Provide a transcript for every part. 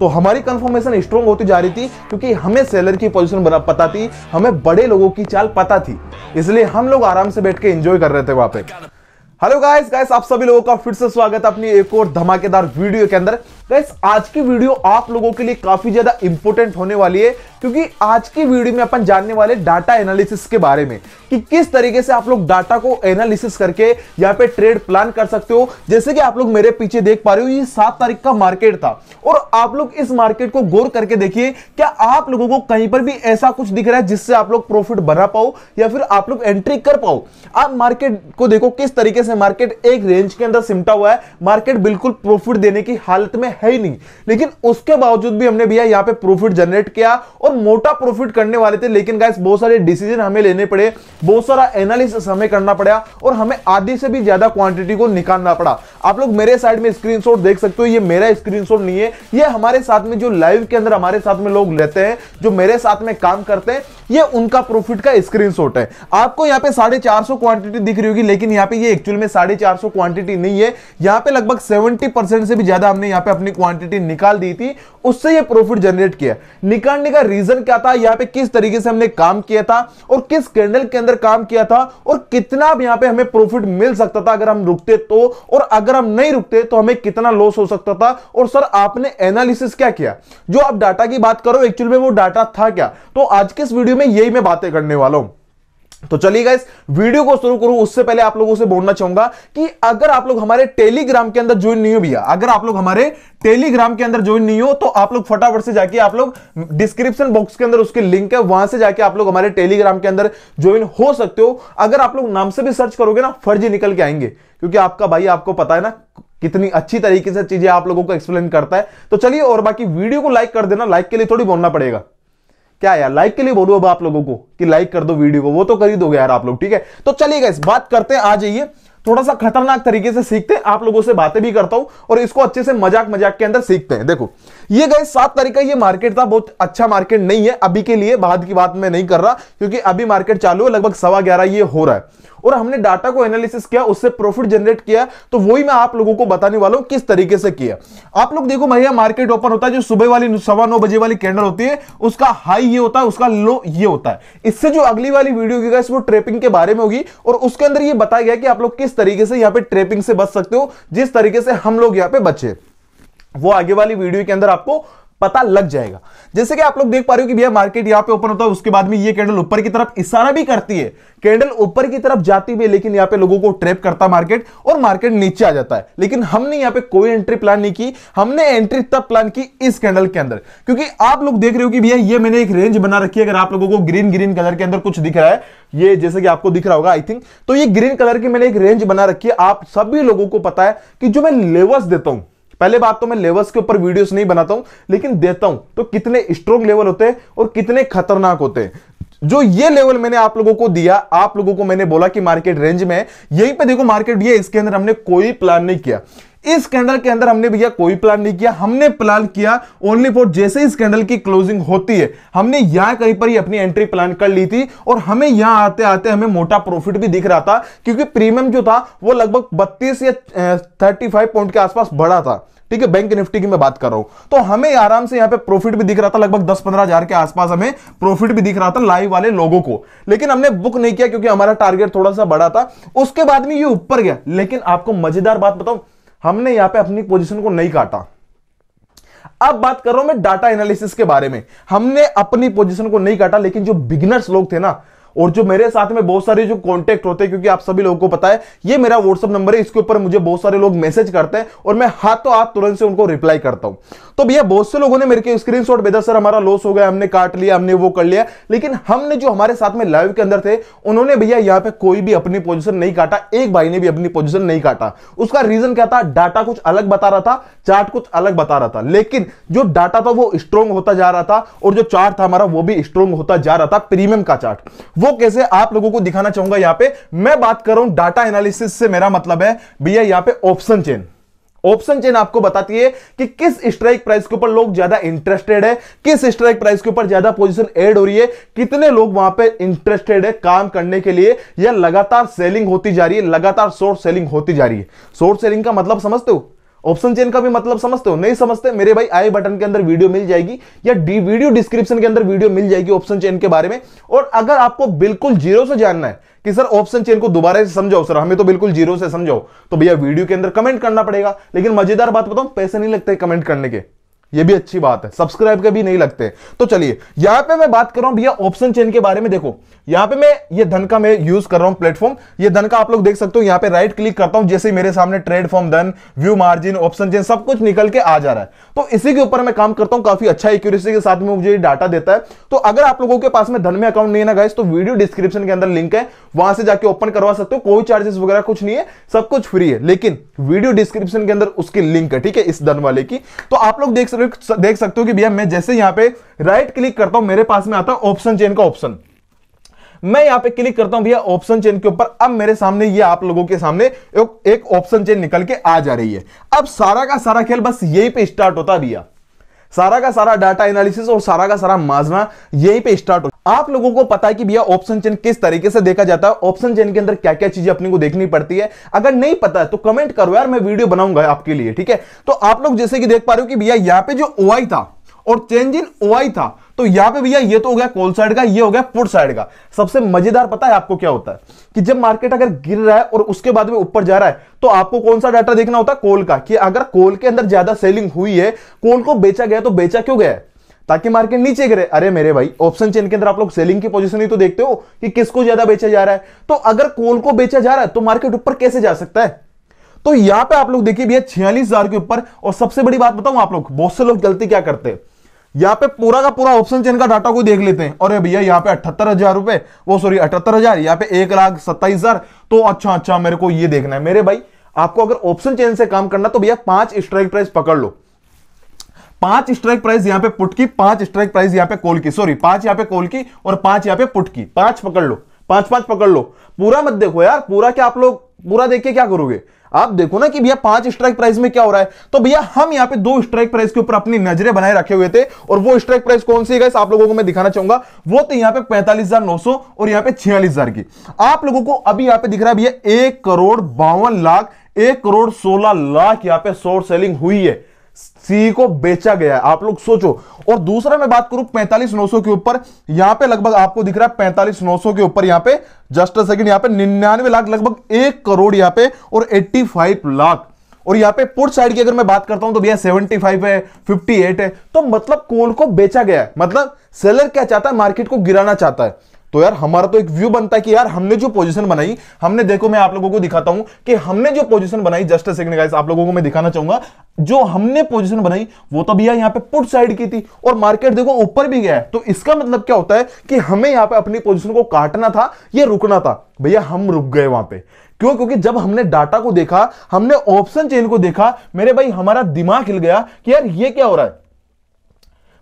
तो हमारी confirmation strong होती जा रही थी क्योंकि हमें सेलर की पोजीशन बना पता थी हमें बड़े लोगों की चाल पता थी इसलिए हम लोग आराम से बैठ के एंजॉय कर रहे थे वहां पे हेलो गाइस गाइस आप सभी लोगों का फिर से स्वागत है अपनी एक और धमाकेदार वीडियो के अंदर गैस आज की वीडियो आप लोगों के लिए काफी ज्यादा इंपॉर्टेंट होने वाली है क्योंकि आज की वीडियो में अपन जानने वाले डाटा एनालिसिस के बारे में कि किस तरीके से आप लोग डाटा को एनालिसिस करके यहाँ पे ट्रेड प्लान कर सकते हो जैसे कि आप लोग मेरे पीछे देख पा रहे हो ये सात तारीख का मार्केट था और आप लोग इस मार्केट को गौर करके देखिए क्या आप लोगों को कहीं पर भी ऐसा कुछ दिख रहा है जिससे आप लोग प्रॉफिट बना पाओ या फिर आप लोग एंट्री कर पाओ आप मार्केट को देखो किस तरीके से मार्केट एक रेंज के अंदर सिमटा हुआ है मार्केट बिल्कुल प्रॉफिट देने की हालत में है ही नहीं लेकिन उसके बावजूद भी हमने भैया यहाँ पे प्रॉफिट जनरेट किया और मोटा प्रॉफिट करने वाले थे लेकिन गाइस बहुत सारे डिसीजन हमें लेने पड़े बहुत सारा एनालिसिस हमें करना पड़ा और हमें आधी से भी ज्यादा क्वांटिटी को निकालना पड़ा आप लोग मेरे साइड में स्क्रीन देख सकते हो ये मेरा स्क्रीन नहीं है ये हमारे साथ में जो लाइव के अंदर हमारे साथ में लोग रहते हैं जो मेरे साथ में काम करते हैं ये उनका प्रॉफिट का स्क्रीनशॉट है आपको यहाँ पे साढ़े चार सौ क्वांटिटी दिख रही होगी लेकिन यहाँ पे ये एक्चुअल में साढ़े चार सौ क्वांटिटी नहीं है यहाँ पे लगभग सेवेंटी परसेंट से भी ज्यादा हमने यहाँ पे अपनी क्वांटिटी निकाल दी थी उससे ये प्रॉफिट जनरेट किया निकालने का रीजन क्या था यहाँ पे किस तरीके से हमने काम किया था और किस कैंडल के अंदर काम किया था और कितना यहाँ पे हमें प्रॉफिट मिल सकता था अगर हम रुकते तो और अगर हम नहीं रुकते तो हमें कितना लॉस हो सकता था और सर आपने एनालिसिस क्या किया जो आप डाटा की बात करो एक्चुअल में वो डाटा था क्या तो आज के इस वीडियो वीडियो में यही मैं बातें करने वाला हूं तो चलिए गाइस वीडियो को शुरू करूं उससे पहले आप लोगों से बोलना चाहूंगा कि अगर आप लोग हमारे टेलीग्राम के अंदर ज्वाइन नहीं हो भैया अगर आप लोग हमारे टेलीग्राम के अंदर ज्वाइन नहीं हो तो आप लोग फटाफट से जाके आप लोग डिस्क्रिप्शन बॉक्स के अंदर उसके लिंक है वहां से जाके आप लोग हमारे टेलीग्राम के अंदर ज्वाइन हो सकते हो अगर आप लोग नाम से भी सर्च करोगे ना फर्जी निकल के आएंगे क्योंकि आपका भाई आपको पता है ना कितनी अच्छी तरीके से चीजें आप लोगों को एक्सप्लेन करता है तो चलिए और बाकी वीडियो को लाइक कर देना लाइक के लिए थोड़ी बोलना पड़ेगा क्या यार लाइक के लिए बोलू अब आप लोगों को कि लाइक कर दो वीडियो को वो तो कर ही दोगे यार आप लोग ठीक है तो चलिए इस बात करते हैं आ जाइए थोड़ा सा खतरनाक तरीके से सीखते हैं आप लोगों से बातें भी करता हूं और इसको अच्छे से मजाक मजाक के अंदर सीखते हैं देखो ये गए सात तारीख का ये मार्केट था बहुत अच्छा मार्केट नहीं है अभी के लिए बाद की बात मैं नहीं कर रहा क्योंकि अभी मार्केट चालू है लगभग सवा ग्यारह ये हो रहा है और हमने डाटा को एनालिसिस किया उससे प्रॉफिट जनरेट किया तो वही मैं आप लोगों को बताने वाला हूं किस तरीके से किया आप लोग देखो भैया मार्केट ओपन होता है जो सुबह वाली सवा नौ बजे वाली कैंडल होती है उसका हाई ये होता है उसका लो ये होता है इससे जो अगली वाली वीडियो की वो ट्रेपिंग के बारे में होगी और उसके अंदर यह बताया गया कि आप लोग किस तरीके से यहाँ पे ट्रेपिंग से बच सकते हो जिस तरीके से हम लोग यहाँ पे बचे वो आगे वाली वीडियो के अंदर आपको पता लग जाएगा जैसे कि आप लोग देख पा रहे हो कि भैया मार्केट यहां पे ओपन होता है उसके बाद में ये कैंडल ऊपर की तरफ इशारा भी करती है कैंडल ऊपर की तरफ जाती भी है लेकिन यहां पे लोगों को ट्रैप करता मार्केट और मार्केट नीचे आ जाता है लेकिन हमने यहां पे कोई एंट्री प्लान नहीं की हमने एंट्री तब प्लान की इस कैंडल के अंदर क्योंकि आप लोग देख रहे हो कि भैया ये मैंने एक रेंज बना रखी है अगर आप लोगों को ग्रीन ग्रीन कलर के अंदर कुछ दिख रहा है ये जैसे कि आपको दिख रहा होगा आई थिंक तो ये ग्रीन कलर की मैंने एक रेंज बना रखी है आप सभी लोगों को पता है कि जो मैं लेवल्स देता हूं पहले बात तो मैं लेवल्स के ऊपर वीडियोस नहीं बनाता हूं लेकिन देता हूं तो कितने स्ट्रॉन्ग लेवल होते हैं और कितने खतरनाक होते हैं जो ये लेवल मैंने आप लोगों को दिया आप लोगों को मैंने बोला कि मार्केट रेंज में यहीं पे देखो मार्केट भी है इसके अंदर हमने कोई प्लान नहीं किया इस कैंडल के अंदर हमने भैया कोई प्लान नहीं किया हमने प्लान किया ओनली फॉर जैसे इस कैंडल की क्लोजिंग होती है हमने यहां कहीं पर ही अपनी एंट्री प्लान कर ली थी और हमें यहां आते आते हमें मोटा प्रॉफिट भी दिख रहा था क्योंकि प्रीमियम जो था वो लगभग बत्तीस या थर्टी पॉइंट के आसपास बढ़ा था ठीक है बैंक निफ्टी की मैं बात कर रहा हूं तो हमें आराम से यहां पे प्रॉफिट भी दिख रहा था लगभग दस पंद्रह हजार के आसपास हमें प्रॉफिट भी दिख रहा था लाइव वाले लोगों को लेकिन हमने बुक नहीं किया क्योंकि हमारा टारगेट थोड़ा सा बड़ा था उसके बाद में ये ऊपर गया लेकिन आपको मजेदार बात बताऊं हमने यहां पे अपनी पोजीशन को नहीं काटा अब बात कर रहा हूं मैं डाटा एनालिसिस के बारे में हमने अपनी पोजीशन को नहीं काटा लेकिन जो बिगिनर्स लोग थे ना और जो मेरे साथ में बहुत सारे जो कॉन्टेक्ट होते हैं क्योंकि आप सभी लोगों को पता है ये मेरा व्हाट्सअप नंबर है इसके ऊपर मुझे बहुत सारे लोग मैसेज करते हैं और मैं हाथों तो हाथ तुरंत से उनको रिप्लाई करता हूं तो भैया बहुत से लोगों ने मेरे स्क्रीन शॉट भेजा सर हमारा लॉस हो गया हमने काट लिया हमने वो कर लिया लेकिन हमने जो हमारे साथ में लाइव के अंदर थे उन्होंने भैया यहाँ पे कोई भी अपनी पोजिशन नहीं काटा एक भाई ने भी अपनी पोजिशन नहीं काटा उसका रीजन क्या था डाटा कुछ अलग बता रहा था चार्ट कुछ अलग बता रहा था लेकिन जो डाटा था वो स्ट्रॉन्ग होता जा रहा था और जो चार्ट था हमारा वो भी स्ट्रॉन्ग होता जा रहा था प्रीमियम का चार्ट वो कैसे आप लोगों को दिखाना चाहूंगा यहां पे मैं बात कर रहा हूं डाटा एनालिसिस से मेरा मतलब है भैया यहां पे ऑप्शन चेन ऑप्शन चेन आपको बताती है कि किस स्ट्राइक प्राइस के ऊपर लोग ज्यादा इंटरेस्टेड है किस स्ट्राइक प्राइस के ऊपर ज्यादा पोजीशन ऐड हो रही है कितने लोग वहां पे इंटरेस्टेड है काम करने के लिए या लगातार सेलिंग होती जा रही है लगातार शॉर्ट सेलिंग होती जा रही है शॉर्ट सेलिंग का मतलब समझते हो ऑप्शन चेन का भी मतलब समझते हो नहीं समझते मेरे भाई आई बटन के अंदर वीडियो मिल जाएगी या वीडियो डिस्क्रिप्शन के अंदर वीडियो मिल जाएगी ऑप्शन चेन के बारे में और अगर आपको बिल्कुल जीरो से जानना है कि सर ऑप्शन चेन को दोबारा से समझाओ सर हमें तो बिल्कुल जीरो से समझाओ तो भैया वीडियो के अंदर कमेंट करना पड़ेगा लेकिन मजेदार बात बताऊं पैसे नहीं लगते कमेंट करने के ये भी अच्छी बात है सब्सक्राइब के भी नहीं लगते तो चलिए यहां पे मैं बात कर रहा हूं भैया ऑप्शन चेन के बारे में देखो यहां पे मैं ये धन का मैं यूज कर रहा हूं प्लेटफॉर्म ये धन का आप लोग देख सकते हो यहां पे राइट क्लिक करता हूं जैसे मेरे सामने ट्रेड फॉर्म धन व्यू मार्जिन ऑप्शन चेन सब कुछ निकल के आ जा रहा है तो इसी के ऊपर मैं काम करता हूं काफी अच्छा एक्यूरेसी के साथ में मुझे डाटा देता है तो अगर आप लोगों के पास में धन में अकाउंट नहीं है ना गाइस तो वीडियो डिस्क्रिप्शन के अंदर लिंक है वहां से जाके ओपन करवा सकते हो कोई चार्जेस वगैरह कुछ नहीं है सब कुछ फ्री है लेकिन वीडियो डिस्क्रिप्शन के अंदर उसकी लिंक है ठीक है इस धन वाले की तो आप लोग देख सकते लोग देख सकते हो कि भैया मैं जैसे यहां पे राइट क्लिक करता हूं मेरे पास में आता है ऑप्शन चेन का ऑप्शन मैं यहां पे क्लिक करता हूं भैया ऑप्शन चेन के ऊपर अब मेरे सामने ये आप लोगों के सामने एक ऑप्शन चेन निकल के आ जा रही है अब सारा का सारा खेल बस यही पे स्टार्ट होता भैया सारा का सारा डाटा एनालिसिस और सारा का सारा माजना यही पे स्टार्ट होता आप लोगों को पता है कि भैया ऑप्शन चेन किस तरीके से देखा जाता है ऑप्शन चेन के अंदर क्या क्या चीजें अपने को देखनी पड़ती है अगर नहीं पता है तो कमेंट करो यार मैं वीडियो बनाऊंगा आपके लिए ठीक है तो आप लोग जैसे कि देख पा रहे हो कि भैया यहाँ पे जो ओ था और चेंज इन ओ था तो यहां पे भैया ये तो हो गया कॉल साइड का ये हो गया पुट साइड का सबसे मजेदार पता है आपको क्या होता है कि जब मार्केट अगर गिर रहा है और उसके बाद में ऊपर जा रहा है तो आपको कौन सा डाटा देखना होता है कॉल का कि अगर कॉल के अंदर ज्यादा सेलिंग हुई है कॉल को बेचा गया तो बेचा क्यों गया है ताकि मार्केट नीचे गिरे अरे मेरे भाई ऑप्शन चेन के अंदर आप लोग सेलिंग की पोजीशन ही तो देखते हो कि किसको ज्यादा बेचा जा रहा है तो अगर कोल को बेचा जा रहा है तो मार्केट ऊपर कैसे जा सकता है तो यहां पे आप लोग देखिए भैया छियालीस हजार के ऊपर और सबसे बड़ी बात बताऊं आप लोग बहुत से लोग गलती क्या करते हैं यहाँ पे पूरा का पूरा ऑप्शन चेन का डाटा को देख लेते हैं और भैया यहाँ पे अठहत्तर हजार रुपए वो सॉरी अठहत्तर हजार यहाँ पे एक लाख सत्ताईस हजार तो अच्छा अच्छा मेरे को ये देखना है मेरे भाई आपको अगर ऑप्शन चेन से काम करना तो भैया पांच स्ट्राइक प्राइस पकड़ लो पांच स्ट्राइक प्राइस यहां पे पुट की पांच स्ट्राइक प्राइस यहां पे कॉल की सॉरी पांच यहां पे कॉल की और पांच यहां पे पुट की पांच पकड़ लो पांच पांच पकड़ लो पूरा मत देखो यार पूरा क्या आप लोग पूरा देख के क्या करोगे आप देखो ना कि भैया पांच स्ट्राइक प्राइस में क्या हो रहा है तो भैया हम यहाँ पे दो स्ट्राइक प्राइस के ऊपर अपनी नजरें बनाए रखे हुए थे और वो स्ट्राइक प्राइस कौन सी है आप लोगों को मैं दिखाना चाहूंगा वो तो यहाँ पे 45,900 और यहाँ पे 46,000 की आप लोगों को अभी यहाँ पे दिख रहा है भैया एक करोड़ बावन लाख एक करोड़ सोलह लाख यहाँ पे शॉर्ट सेलिंग हुई है सी को बेचा गया है आप लोग सोचो और दूसरा मैं बात करूं पैंतालीस नौ सौ के ऊपर यहां पे लगभग आपको दिख रहा है पैंतालीस नौ सौ के ऊपर यहां पे जस्ट सेकंड यहां पे निन्यानवे लाख लगभग एक करोड़ यहां पे और एट्टी फाइव लाख और यहां पे पुट साइड की अगर मैं बात करता हूं तो भैया 75 है 58 है तो मतलब कोल को बेचा गया है मतलब सेलर क्या चाहता है मार्केट को गिराना चाहता है तो यार हमारा तो एक व्यू बनता है कि यार हमने जो पोजीशन बनाई हमने देखो मैं आप लोगों को दिखाता हूं कि हमने जो पोजीशन बनाई जस्ट सेकंड गाइस आप लोगों को मैं दिखाना चाहूंगा जो हमने पोजीशन बनाई वो तो भैया यहाँ पे पुट साइड की थी और मार्केट देखो ऊपर भी गया है तो इसका मतलब क्या होता है कि हमें यहाँ पे अपनी पोजीशन को काटना था या रुकना था भैया हम रुक गए वहां पे क्यों क्योंकि जब हमने डाटा को देखा हमने ऑप्शन चेन को देखा मेरे भाई हमारा दिमाग हिल गया कि यार ये क्या हो रहा है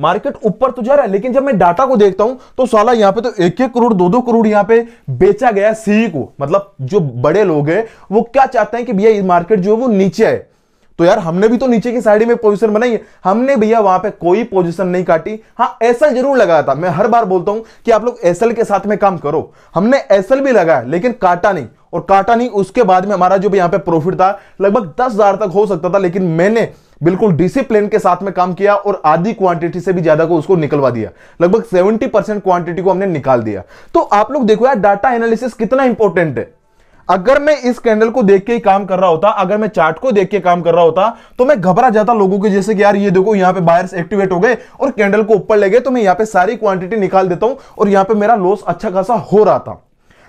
मार्केट ऊपर तो जा रहा है लेकिन जब मैं डाटा को देखता हूं तो साला यहां पे तो एक एक करोड़ दो दो करोड़ यहां पे बेचा गया सी e को मतलब जो बड़े लोग हैं वो क्या चाहते हैं कि भैया मार्केट जो है वो नीचे है तो यार हमने भी तो नीचे की साइड में पोजीशन बनाई है हमने भैया वहां पे कोई पोजीशन नहीं काटी हाँ एसएल जरूर लगाया था मैं हर बार बोलता हूं कि आप लोग एसएल के साथ में काम करो हमने एसएल भी लगाया लेकिन काटा नहीं और काटा नहीं उसके बाद में हमारा जो भी यहाँ पे प्रॉफिट था लगभग दस हजार तक हो सकता था लेकिन मैंने बिल्कुल डिसिप्लिन के साथ में काम किया और आधी क्वांटिटी से भी ज्यादा को उसको निकलवा दिया लगभग 70 परसेंट क्वांटिटी को हमने निकाल दिया तो आप लोग देखो यार डाटा एनालिसिस कितना इंपॉर्टेंट है अगर मैं इस कैंडल को देख के ही काम कर रहा होता अगर मैं चार्ट को देख के काम कर रहा होता तो मैं घबरा जाता लोगों के जैसे कि यार ये देखो यहाँ पे बायर्स एक्टिवेट हो गए और कैंडल को ऊपर ले गए तो मैं यहाँ पे सारी क्वांटिटी निकाल देता हूं और यहाँ पे मेरा लॉस अच्छा खासा हो रहा था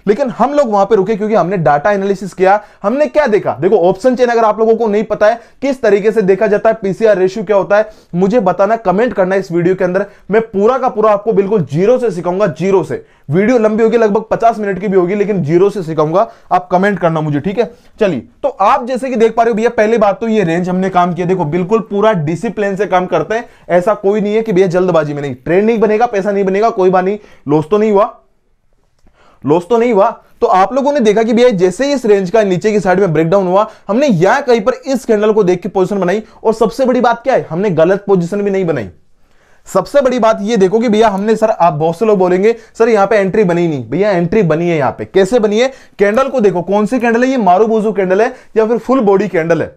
लेकिन हम लोग वहां पे रुके क्योंकि हमने डाटा एनालिसिस किया हमने क्या देखा देखो ऑप्शन चेन अगर आप लोगों को नहीं पता है किस तरीके से देखा जाता है पीसीआर रेशियो क्या होता है मुझे बताना कमेंट करना इस वीडियो के अंदर मैं पूरा का पूरा आपको बिल्कुल जीरो से सिखाऊंगा जीरो से वीडियो लंबी होगी लगभग पचास मिनट की भी होगी लेकिन जीरो से सिखाऊंगा आप कमेंट करना मुझे ठीक है चलिए तो आप जैसे कि देख पा रहे हो भैया पहली बात तो ये रेंज हमने काम किया देखो बिल्कुल पूरा डिसिप्लिन से काम करते हैं ऐसा कोई नहीं है कि भैया जल्दबाजी में नहीं ट्रेंड नहीं बनेगा पैसा नहीं बनेगा कोई बात नहीं लॉस तो नहीं हुआ लॉस तो नहीं हुआ तो आप लोगों ने देखा कि भैया जैसे इस रेंज का नीचे की साइड में ब्रेकडाउन हुआ हमने यहां कहीं पर इस कैंडल को देख के पोजिशन बनाई और सबसे बड़ी बात क्या है हमने गलत पोजिशन भी नहीं बनाई सबसे बड़ी बात ये देखो कि भैया हमने सर आप बहुत से लोग बोलेंगे सर यहाँ पे एंट्री बनी नहीं भैया एंट्री बनी है यहाँ पे कैसे बनी है कैंडल को देखो कौन सी कैंडल है ये बोजू कैंडल है या फिर फुल बॉडी कैंडल है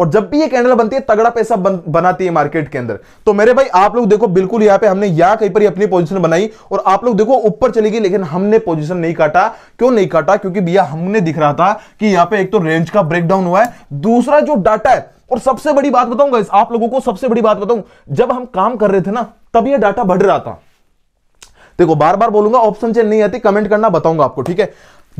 और जब भी ये कैंडल बनती है तगड़ा पैसा बन, बनाती है मार्केट के अंदर तो मेरे भाई आप लोग देखो बिल्कुल यहां पे हमने यहां कहीं पर अपनी पोजीशन बनाई और आप लोग देखो ऊपर चली गई लेकिन हमने पोजीशन नहीं काटा क्यों नहीं काटा क्योंकि भैया हमने दिख रहा था कि यहां पर एक तो रेंज का ब्रेकडाउन हुआ है दूसरा जो डाटा है और सबसे बड़ी बात बताऊंगा आप लोगों को सबसे बड़ी बात बताऊं जब हम काम कर रहे थे ना तब यह डाटा बढ़ रहा था देखो बार बार बोलूंगा ऑप्शन चेंज नहीं आती कमेंट करना बताऊंगा आपको ठीक है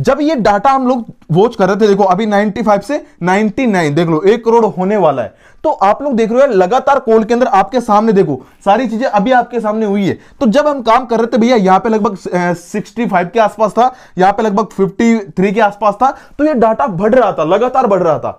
जब ये डाटा हम लोग वॉच कर रहे थे देखो अभी 95 से 99 देख लो एक करोड़ होने वाला है तो आप लोग देख रहे हो लगातार कॉल के अंदर आपके सामने देखो सारी चीजें अभी आपके सामने हुई है तो जब हम काम कर रहे थे भैया यहां पे लगभग 65 के आसपास था यहां पे लगभग 53 के आसपास था तो ये डाटा बढ़ रहा था लगातार बढ़ रहा था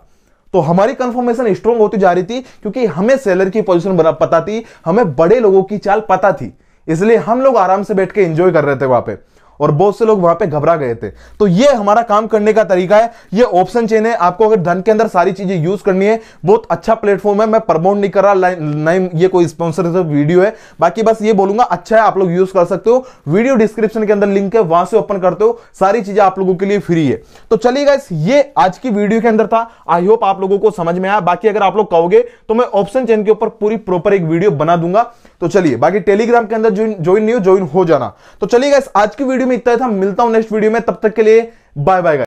तो हमारी कंफर्मेशन स्ट्रॉन्ग होती जा रही थी क्योंकि हमें सेलर की पोजिशन पता थी हमें बड़े लोगों की चाल पता थी इसलिए हम लोग आराम से बैठ के एंजॉय कर रहे थे वहां पर और बहुत से लोग वहां पे घबरा गए थे तो ये हमारा काम करने का तरीका है ये ऑप्शन चेन है आपको अगर धन के अंदर सारी चीजें यूज करनी है बहुत अच्छा प्लेटफॉर्म है मैं प्रमोट नहीं कर रहा नहीं ये कोई स्पॉन्सर वीडियो है बाकी बस ये बोलूंगा अच्छा है आप लोग यूज कर सकते हो वीडियो डिस्क्रिप्शन के अंदर लिंक है वहां से ओपन करते हो सारी चीजें आप लोगों के लिए फ्री है तो चलिए इस ये आज की वीडियो के अंदर था आई होप आप लोगों को समझ में आया बाकी अगर आप लोग कहोगे तो मैं ऑप्शन चेन के ऊपर पूरी प्रॉपर एक वीडियो बना दूंगा तो चलिए बाकी टेलीग्राम के अंदर ज्वाइन नहीं हो ज्वाइन हो जाना तो चलिए इस आज की वीडियो में इतना था मिलता हूं नेक्स्ट वीडियो में तब तक के लिए बाय बाय